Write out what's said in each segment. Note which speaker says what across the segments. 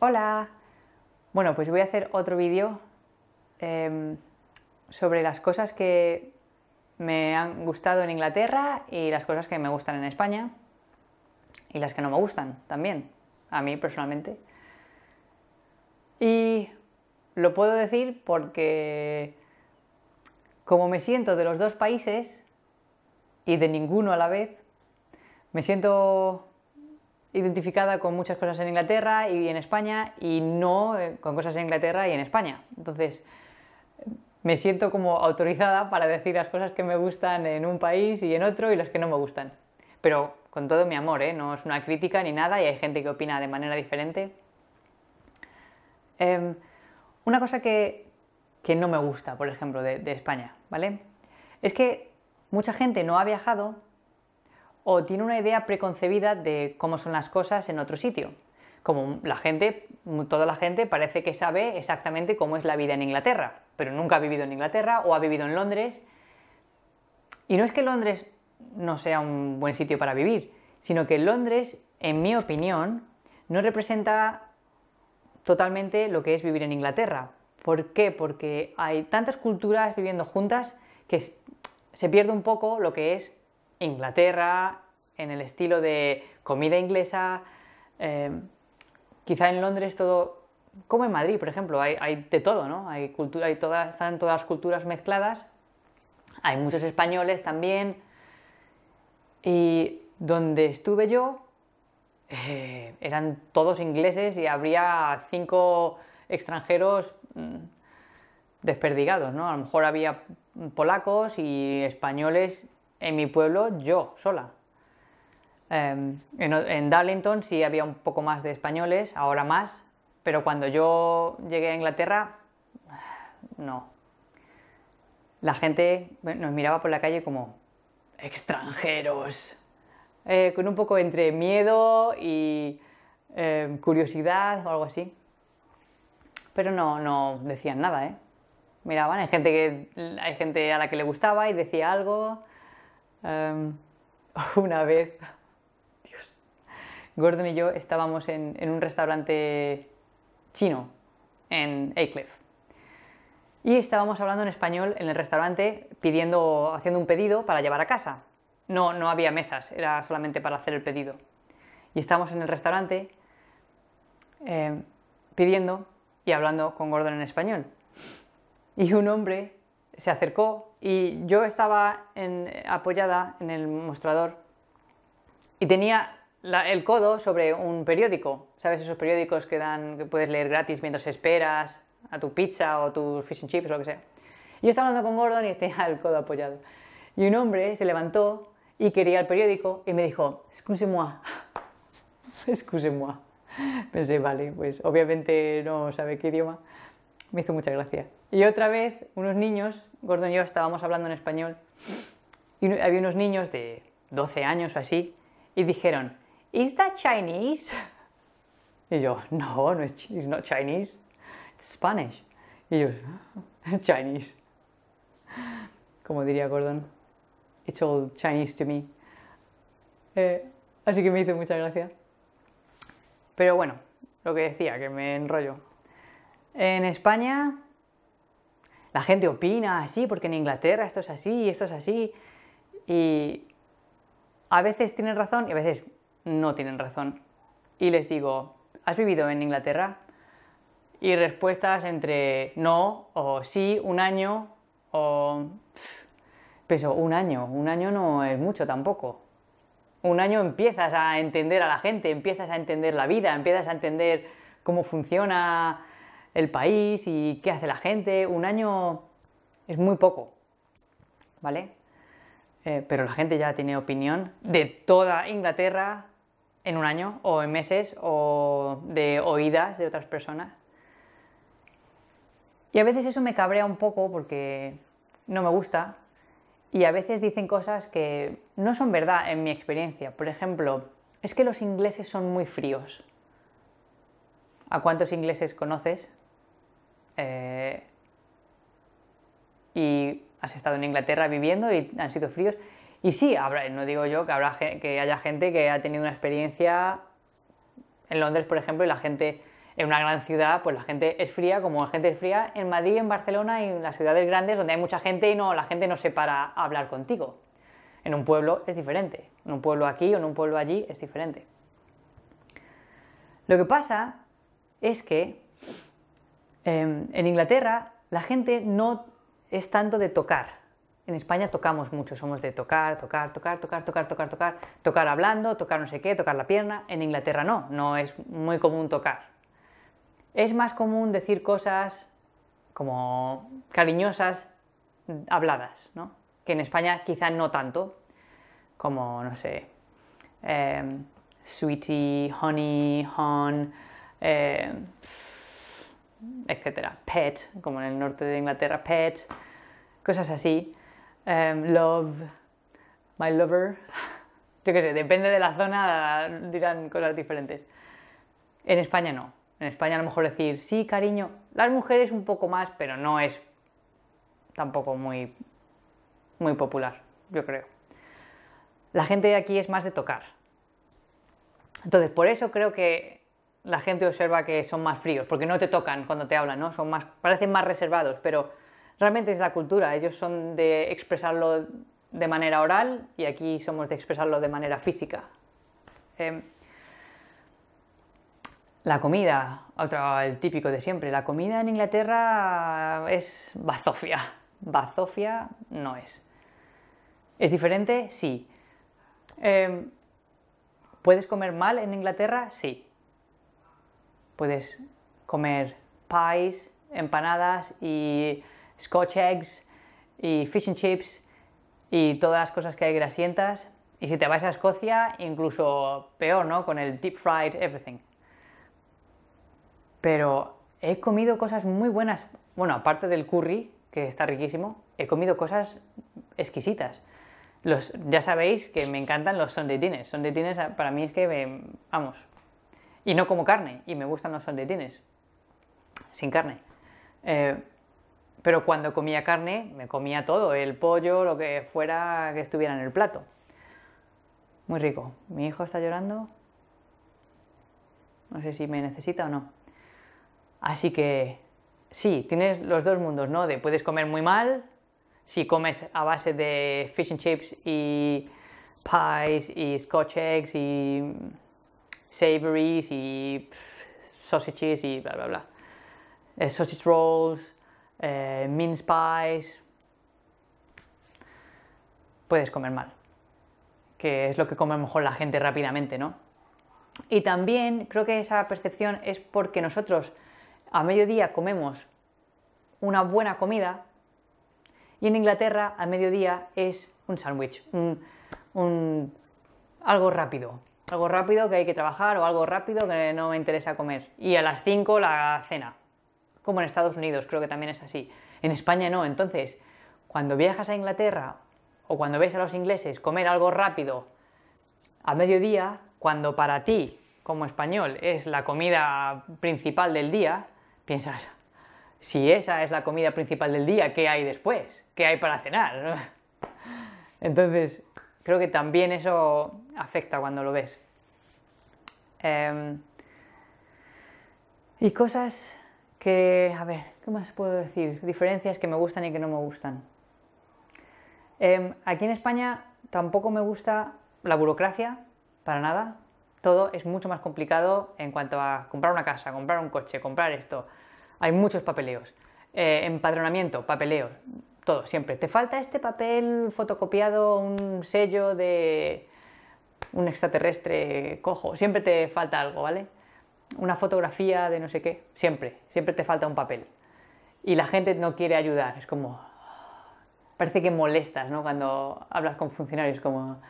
Speaker 1: Hola. Bueno, pues voy a hacer otro vídeo em, sobre las cosas que me han gustado en Inglaterra y las cosas que me gustan en España y las que no me gustan también, a mí personalmente. Y lo puedo decir porque como me siento de los dos países y de ninguno a la vez, me siento identificada con muchas cosas en Inglaterra y en España y no eh, con cosas en Inglaterra y en España. Entonces, me siento como autorizada para decir las cosas que me gustan en un país y en otro y las que no me gustan. Pero con todo mi amor, ¿eh? no es una crítica ni nada y hay gente que opina de manera diferente. Em, una cosa que, no me gusta, por ejemplo, de España, ¿vale? Es que mucha gente no ha viajado o tiene una idea preconcebida de cómo son las cosas en otro sitio. Como la gente, toda la gente parece que sabe exactamente cómo es la vida en Inglaterra, pero nunca ha vivido en Inglaterra o ha vivido en Londres. Y no es que Londres no sea un buen sitio para vivir, sino que Londres, en mi opinión, no representa totalmente lo que es vivir en Inglaterra. ¿Por qué? Porque hay tantas culturas viviendo juntas que se pierde un poco lo que es Inglaterra, en el estilo de comida inglesa. Em, quizá en Londres todo, como en Madrid, por ejemplo, hay, de todo, ¿no? Hay cultura, todas, están todas las culturas mezcladas. Hay muchos españoles también. Y donde estuve yo, eh, eran todos ingleses y habría cinco extranjeros mm, desperdigados, ¿no? A lo mejor había polacos y españoles en mi pueblo yo sola. Em, en, Darlington sí había un poco más de españoles, ahora más, pero cuando yo llegué a Inglaterra, no. La gente nos miraba por la calle como extranjeros, eh, con un poco entre miedo y em, curiosidad o algo así. Pero no, no decían nada, ¿eh? Miraban, hay gente, que, hay gente a la que le gustaba y decía algo, Em, una vez, Dios, Gordon y yo estábamos en, un restaurante chino en Aycliffe. Y estábamos hablando en español en el restaurante, pidiendo, haciendo un pedido para llevar a casa. No, no había mesas, era solamente para hacer el pedido. Y estábamos en el restaurante em, pidiendo y hablando con Gordon en español. Y un hombre se acercó y yo estaba en, apoyada en el mostrador y tenía el codo sobre un periódico. ¿Sabes esos periódicos que, dan, que puedes leer gratis mientras esperas a tu pizza o tus fish and chips o lo que sea? Yo estaba hablando con Gordon y tenía el codo apoyado. Y un hombre se levantó y quería el periódico y me dijo, excuse-moi, excuse-moi. Pensé, vale, pues obviamente no sabe qué idioma. Me hizo mucha gracia. Y otra vez, unos niños, Gordon y yo estábamos hablando en español, y había unos niños de 12 años o así, y dijeron, ¿Is that Chinese? Y yo, no, no es it's not Chinese, it's Spanish. Y yo, Chinese. Como diría Gordon, it's all Chinese to me. Eh, así que me hizo mucha gracia. Pero bueno, lo que decía, que me enrollo. En España la gente opina así, porque en Inglaterra esto es así y esto es así. Y a veces tienen razón y a veces no tienen razón. Y les digo, ¿has vivido en Inglaterra? Y respuestas entre no o sí, un año o... Pero un año, un año no es mucho tampoco. Un año empiezas a entender a la gente, empiezas a entender la vida, empiezas a entender cómo funciona el país y qué hace la gente. Un año es muy poco, ¿vale? Eh, pero la gente ya tiene opinión de toda Inglaterra en un año o en meses o de oídas de otras personas. Y a veces eso me cabrea un poco porque no me gusta y a veces dicen cosas que no son verdad en mi experiencia. Por ejemplo, es que los ingleses son muy fríos. ¿A cuántos ingleses conoces? Eh, y has estado en Inglaterra viviendo y han sido fríos. Y sí, habrá, no digo yo que, habrá, que haya gente que ha tenido una experiencia en Londres, por ejemplo, y la gente en una gran ciudad, pues la gente es fría, como la gente es fría en Madrid, en Barcelona y en las ciudades grandes donde hay mucha gente y no, la gente no se para a hablar contigo. En un pueblo es diferente. En un pueblo aquí o en un pueblo allí es diferente. Lo que pasa es que Em, en Inglaterra la gente no es tanto de tocar. En España tocamos mucho, somos de tocar, tocar, tocar, tocar, tocar, tocar, tocar, tocar hablando, tocar no sé qué, tocar la pierna. En Inglaterra no, no es muy común tocar. Es más común decir cosas como cariñosas, habladas, ¿no? Que en España quizá no tanto, como, no sé, em, sweetie, honey, hon. Em, etcétera, Pet, como en el norte de Inglaterra, pet, cosas así. Em, love, my lover. Yo qué sé, depende de la zona dirán cosas diferentes. En España no. En España a lo mejor decir, sí, cariño. Las mujeres un poco más, pero no es tampoco muy, muy popular, yo creo. La gente de aquí es más de tocar. Entonces, por eso creo que la gente observa que son más fríos, porque no te tocan cuando te hablan, ¿no? Son más, parecen más reservados, pero realmente es la cultura. Ellos son de expresarlo de manera oral y aquí somos de expresarlo de manera física. Em, la comida, otro, el típico de siempre, la comida en Inglaterra es bazofia. Bazofia no es. ¿Es diferente? Sí. Em, ¿Puedes comer mal en Inglaterra? Sí puedes comer pies, empanadas y scotch eggs y fish and chips y todas las cosas que hay grasientas. Y si te vas a Escocia, incluso peor, ¿no? Con el deep fried everything. Pero he comido cosas muy buenas. Bueno, aparte del curry, que está riquísimo, he comido cosas exquisitas. Los, ya sabéis que me encantan los Sunday dinners. para mí es que, vamos, y no como carne, y me gustan los saltetines, sin carne. Eh, pero cuando comía carne, me comía todo, el pollo, lo que fuera que estuviera en el plato. Muy rico. Mi hijo está llorando. No sé si me necesita o no. Así que sí, tienes los dos mundos, ¿no? De puedes comer muy mal, si comes a base de fish and chips y pies y scotch eggs y savories y sausages y bla, bla, bla. Eh, sausage rolls, eh, mince pies. Puedes comer mal, que es lo que come mejor la gente rápidamente, ¿no? Y también creo que esa percepción es porque nosotros a mediodía comemos una buena comida y en Inglaterra a mediodía es un sándwich, un, algo rápido algo rápido que hay que trabajar o algo rápido que no me interesa comer. Y a las 5 la cena, como en Estados Unidos, creo que también es así. En España no, entonces, cuando viajas a Inglaterra o cuando ves a los ingleses comer algo rápido a mediodía, cuando para ti, como español, es la comida principal del día, piensas, si esa es la comida principal del día, ¿qué hay después? ¿Qué hay para cenar? Entonces, creo que también eso afecta cuando lo ves. Em, y cosas que, a ver, ¿qué más puedo decir? Diferencias que me gustan y que no me gustan. Em, aquí en España tampoco me gusta la burocracia, para nada. Todo es mucho más complicado en cuanto a comprar una casa, comprar un coche, comprar esto. Hay muchos papeleos. Eh, empadronamiento, papeleos, todo, siempre. Te falta este papel fotocopiado, un sello de un extraterrestre cojo, siempre te falta algo, ¿vale? Una fotografía de no sé qué, siempre, siempre te falta un papel. Y la gente no quiere ayudar, es como... Parece que molestas, ¿no? Cuando hablas con funcionarios, como...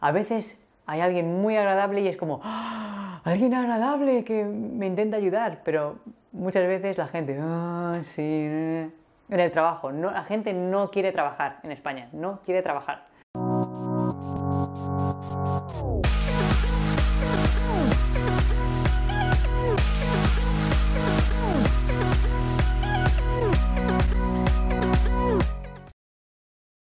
Speaker 1: A veces hay alguien muy agradable y es como... ¡ah! Alguien agradable que me intenta ayudar, pero muchas veces la gente... ¡ah! sí! Eh, en el trabajo, no, la gente no quiere trabajar en España, no quiere trabajar